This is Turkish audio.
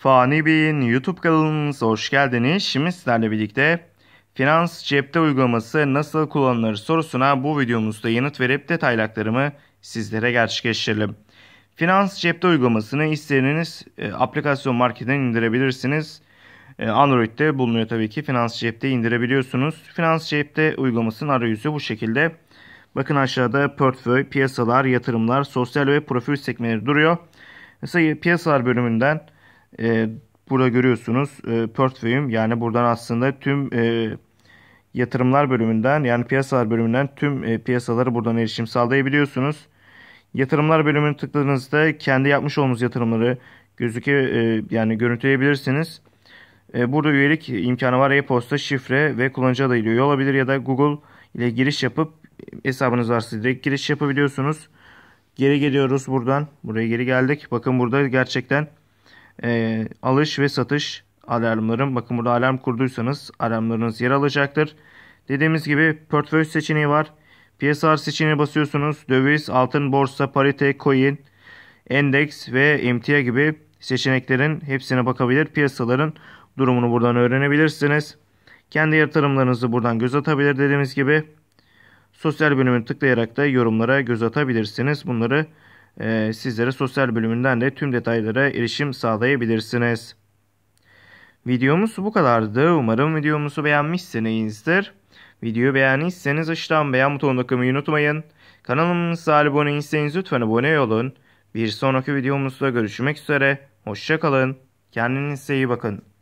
Fani Bey'in YouTube kanalımıza hoş geldiniz. Şimdi sizlerle birlikte Finans Cepte uygulaması nasıl kullanılır sorusuna bu videomuzda yanıt verip detaylı sizlere gerçekleştirelim. Finans Cepte uygulamasını isterseniz e, aplikasyon marketten indirebilirsiniz. E, Android'de bulunuyor tabii ki. Finans Cepte indirebiliyorsunuz. Finans Cepte uygulamasının arayüzü bu şekilde. Bakın aşağıda portföy, piyasalar, yatırımlar, sosyal ve profil sekmeleri duruyor. Mesela piyasalar bölümünden e, burada görüyorsunuz e, portföyüm yani buradan aslında tüm e, yatırımlar bölümünden yani piyasalar bölümünden tüm e, piyasaları buradan erişim sağlayabiliyorsunuz. Yatırımlar bölümünü tıkladığınızda kendi yapmış olduğunuz yatırımları gözüke e, yani görüntüleyebilirsiniz. E, burada üyelik imkanı var. E-posta, şifre ve kullanıcı adıyla üye olabilir ya da Google ile giriş yapıp hesabınız varsa direkt giriş yapabiliyorsunuz. Geri geliyoruz buradan. Buraya geri geldik. Bakın burada gerçekten e, alış ve satış alarmlarım. Bakın burada alarm kurduysanız alarmlarınız yer alacaktır. Dediğimiz gibi portföy seçeneği var. PSR seçeneği basıyorsunuz. Döviz, altın, borsa, parite, coin, endeks ve emtia gibi seçeneklerin hepsine bakabilir. Piyasaların durumunu buradan öğrenebilirsiniz. Kendi yatırımlarınızı buradan göz atabilir dediğimiz gibi. Sosyal bölümünü tıklayarak da yorumlara göz atabilirsiniz. Bunları e, sizlere sosyal bölümünden de tüm detaylara erişim sağlayabilirsiniz. Videomuz bu kadardı. Umarım videomuzu beğenmişsinizdir. Videoyu beğendiyseniz aşağıdan beğen butonuna tıklamayı unutmayın. Kanalımıza abone değilseniz lütfen abone olun. Bir sonraki videomuzda görüşmek üzere. Hoşçakalın. Kendinize iyi bakın.